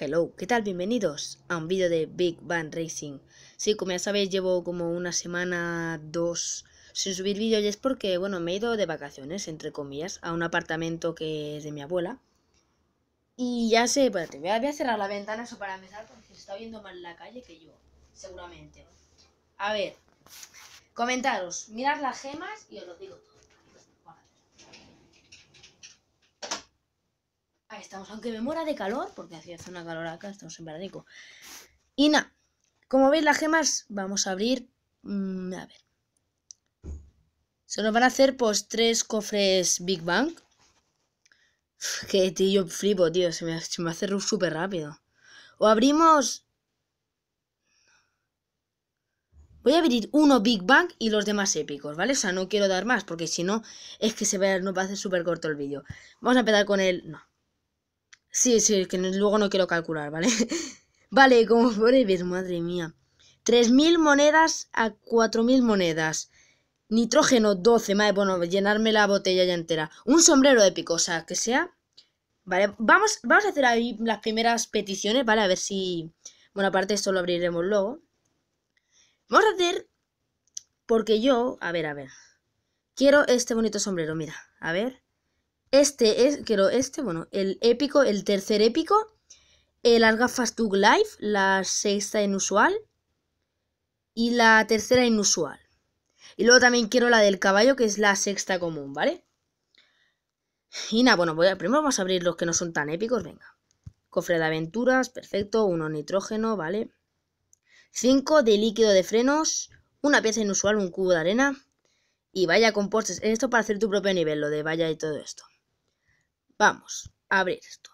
Hello, ¿qué tal? Bienvenidos a un vídeo de Big Band Racing. Sí, como ya sabéis, llevo como una semana, dos, sin subir vídeos y es porque, bueno, me he ido de vacaciones, entre comillas, a un apartamento que es de mi abuela. Y ya sé, para voy a, cerrar la ventana eso para empezar porque se está viendo más la calle que yo, seguramente. A ver, comentaros, mirad las gemas y os lo digo todo. estamos, aunque me muera de calor, porque hacía una calor acá, estamos en veranico. Y nada, como veis las gemas, vamos a abrir... Mm, a ver. Se nos van a hacer pues tres cofres Big Bang. Que tío, yo flipo, tío, se me, se me hace súper rápido. O abrimos... Voy a abrir uno Big Bang y los demás épicos, ¿vale? O sea, no quiero dar más, porque si no, es que se va, no va a hacer súper corto el vídeo. Vamos a empezar con el... No, Sí, sí, que luego no quiero calcular, ¿vale? vale, como podéis ver, madre mía. 3.000 monedas a 4.000 monedas. Nitrógeno 12, madre, bueno, llenarme la botella ya entera. Un sombrero épico, o sea, que sea. Vale, vamos, vamos a hacer ahí las primeras peticiones, ¿vale? A ver si... Bueno, aparte esto lo abriremos luego. Vamos a hacer... Porque yo... A ver, a ver. Quiero este bonito sombrero, mira. A ver. Este es, quiero este, bueno, el épico, el tercer épico. el eh, las gafas Life, la sexta inusual. Y la tercera inusual. Y luego también quiero la del caballo, que es la sexta común, ¿vale? Y nada, bueno, voy a, primero vamos a abrir los que no son tan épicos, venga. Cofre de aventuras, perfecto, uno nitrógeno, ¿vale? Cinco de líquido de frenos, una pieza inusual, un cubo de arena. Y vaya compostes, Esto para hacer tu propio nivel, lo de vaya y todo esto. Vamos a abrir esto.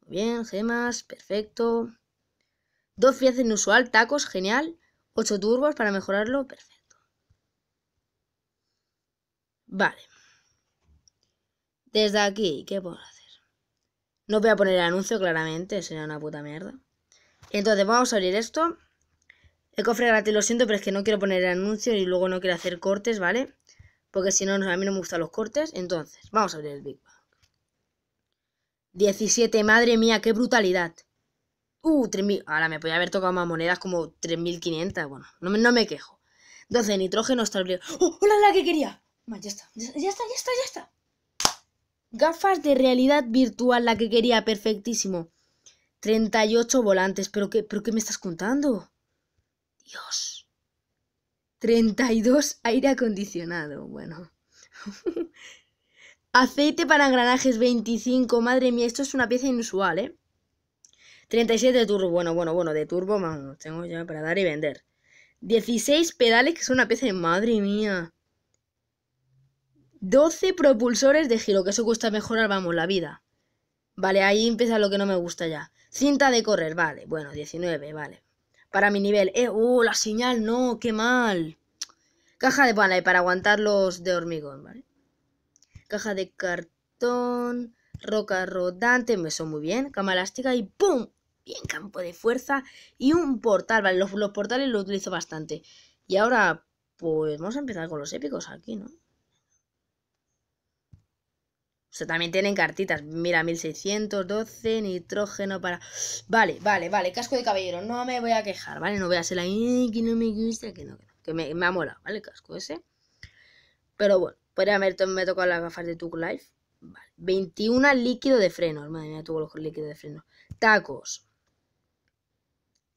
Muy bien, gemas, perfecto. Dos piezas inusual, tacos, genial. Ocho turbos para mejorarlo, perfecto. Vale. Desde aquí, ¿qué puedo hacer? No voy a poner el anuncio claramente, sería una puta mierda. Entonces, vamos a abrir esto. El cofre gratis, lo siento, pero es que no quiero poner el anuncio y luego no quiero hacer cortes, ¿vale? porque si no, a mí no me gustan los cortes. Entonces, vamos a abrir el Big Bang. 17, madre mía, qué brutalidad. Uh, 3.000. Ahora me podía haber tocado más monedas como 3.500. Bueno, no me, no me quejo. 12, nitrógeno está ¡Oh, hola, la que quería! ya está, ya, está, ya está, Gafas de realidad virtual, la que quería, perfectísimo. 38 volantes, pero ¿qué, pero qué me estás contando? Dios. 32 aire acondicionado. Bueno. Aceite para engranajes 25. Madre mía, esto es una pieza inusual, ¿eh? 37 de turbo. Bueno, bueno, bueno, de turbo, tengo ya para dar y vender. 16 pedales, que es una pieza madre mía. 12 propulsores de giro, que eso cuesta mejorar, vamos, la vida. Vale, ahí empieza lo que no me gusta ya. Cinta de correr, vale. Bueno, 19, vale para mi nivel. Eh, ¡Oh, la señal! ¡No! ¡Qué mal! Caja de pana para aguantar los de hormigón, ¿vale? Caja de cartón, roca rodante, me son muy bien. Cama elástica y ¡pum! Bien, campo de fuerza y un portal, ¿vale? Los, los portales los utilizo bastante. Y ahora, pues vamos a empezar con los épicos aquí, ¿no? O sea, también tienen cartitas. Mira, 1612, nitrógeno para... Vale, vale, vale, casco de caballero. No me voy a quejar, ¿vale? No voy a ser la... que no me gusta, que no. Que me, me ha molado, ¿vale? El casco ese. Pero bueno, podría haberme tocado las gafas de Tuk Life. Vale. 21 líquido de freno. Madre mía, tuvo los líquidos de freno. Tacos.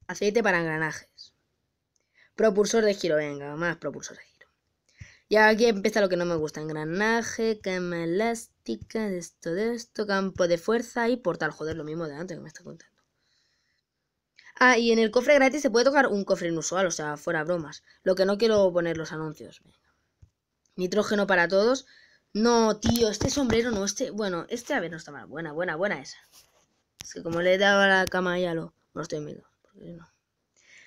Aceite para engranajes. Propulsor de giro. Venga, más propulsor de giro. Y aquí empieza lo que no me gusta. Engranaje, que me de esto, de esto, campo de fuerza y portal. Joder, lo mismo de antes que me está contando. Ah, y en el cofre gratis se puede tocar un cofre inusual, o sea, fuera bromas. Lo que no quiero poner los anuncios. Nitrógeno para todos. No, tío, este sombrero no, este... Bueno, este a ver no está mal. Buena, buena, buena esa. Es que como le he dado a la cama ya lo... No estoy viendo.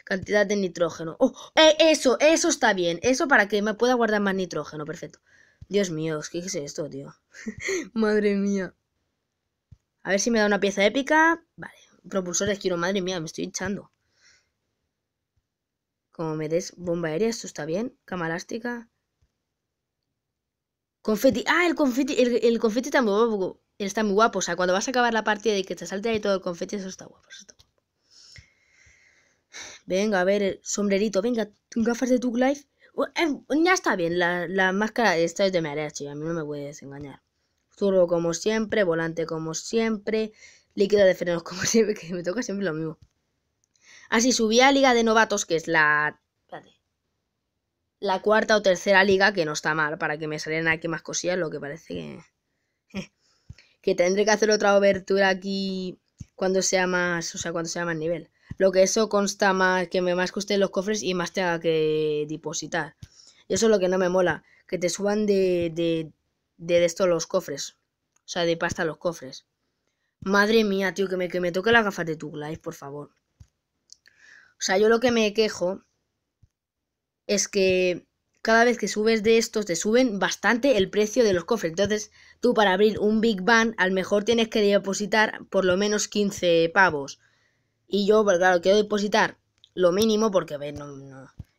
Cantidad de nitrógeno. ¡Oh! Eh, eso, eso está bien. Eso para que me pueda guardar más nitrógeno. Perfecto. Dios mío, ¿qué es esto, tío? madre mía. A ver si me da una pieza épica. Vale, propulsores quiero, madre mía, me estoy hinchando. Como me des bomba aérea, esto está bien. Cama elástica. Confeti. Ah, el confeti, el, está muy guapo. Está muy guapo. O sea, cuando vas a acabar la partida y que te salte ahí todo el confeti, eso está guapo. Venga, a ver, el sombrerito. Venga, gafas de Tug Life. Em, ya está bien, la, la máscara esta es de Marechi, a mí no me puedes engañar. desengañar. Turbo como siempre, volante como siempre, líquido de frenos como siempre, que me toca siempre lo mismo. Así ah, subí a Liga de Novatos, que es la... La cuarta o tercera liga, que no está mal, para que me salieran aquí más cosillas, lo que parece que... que tendré que hacer otra obertura aquí cuando sea más... O sea, cuando sea más nivel. Lo que eso consta más que me más usted los cofres y más tenga que depositar. Y eso es lo que no me mola, que te suban de, de, de esto los cofres. O sea, de pasta los cofres. Madre mía, tío, que me, que me toque la gafas de tu life, por favor. O sea, yo lo que me quejo es que cada vez que subes de estos te suben bastante el precio de los cofres. Entonces, tú para abrir un Big Bang, al mejor tienes que depositar por lo menos 15 pavos. Y yo, pues, claro, quiero depositar lo mínimo porque ¿ves?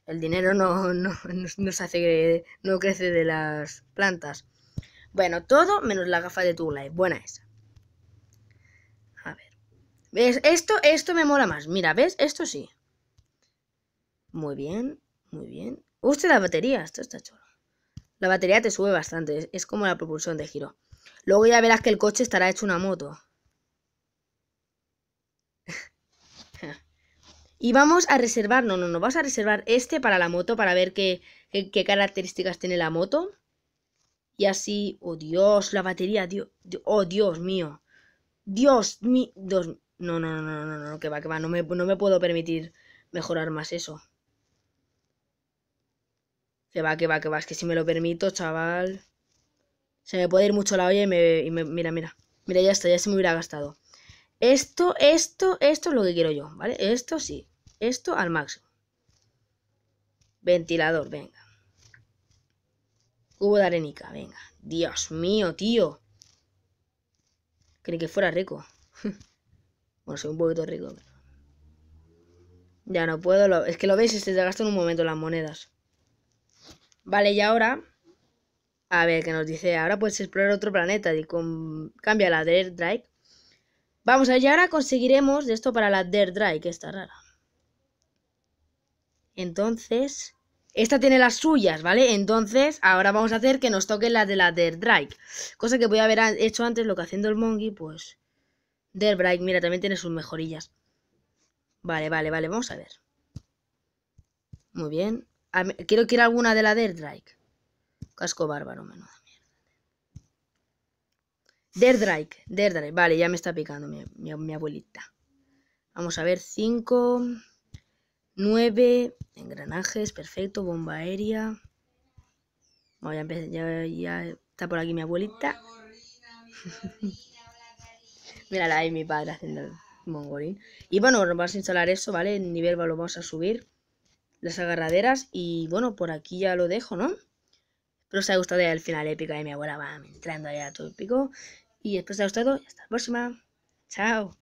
el dinero no, no, se hace, no crece de las plantas. Bueno, todo menos la gafa de tu life. Buena esa. A ver. ¿Ves? Esto, esto me mola más. Mira, ¿ves? Esto sí. Muy bien, muy bien. Usted la batería, esto está chulo. La batería te sube bastante, es como la propulsión de giro. Luego ya verás que el coche estará hecho una moto. Y vamos a reservar, no, no, no, vamos a reservar este para la moto, para ver qué, características tiene la moto. Y así, oh Dios, la batería, Dios, oh Dios mío. Dios mío, no, no, no, no, no, no, que va, que va, no me, no me puedo permitir mejorar más eso. Que va, que va, que va, es que si me lo permito, chaval. Se me puede ir mucho la olla y me mira, mira. Mira, ya está, ya se me hubiera gastado. Esto, esto, esto es lo que quiero yo, ¿vale? Esto sí esto al máximo. Ventilador, venga. Cubo de arenica, venga. Dios mío, tío. Creí que fuera rico. bueno, soy un poquito rico. Ya no puedo. Es que lo veis, este se te en un momento las monedas. Vale, y ahora... A ver, qué nos dice, ahora puedes explorar otro planeta. Y con... Cambia la dead Drive. Vamos allá, ahora conseguiremos de esto para la dead Drive, que está rara. Entonces, esta tiene las suyas, ¿vale? Entonces, ahora vamos a hacer que nos toquen las de la Der Cosa que voy a haber hecho antes, lo que haciendo el Mongi, pues... Der mira, también tiene sus mejorillas. Vale, vale, vale, vamos a ver. Muy bien. Quiero que ir alguna de la Der Casco bárbaro, menuda mierda. Der Drake, Vale, ya me está picando mi, abuelita. Vamos a ver, 5... Cinco... 9, engranajes, perfecto, bomba aérea. ya, ya, está por aquí mi abuelita. Mírala ahí mi padre haciendo el mongolín. Y bueno, vamos a instalar eso, ¿vale? En nivel lo vamos a subir. Las agarraderas. Y bueno, por aquí ya lo dejo, ¿no? Espero os haya gustado el final épico de mi abuela. Va entrando allá todo épico. Y espero os haya gustado. Y hasta la próxima. Chao.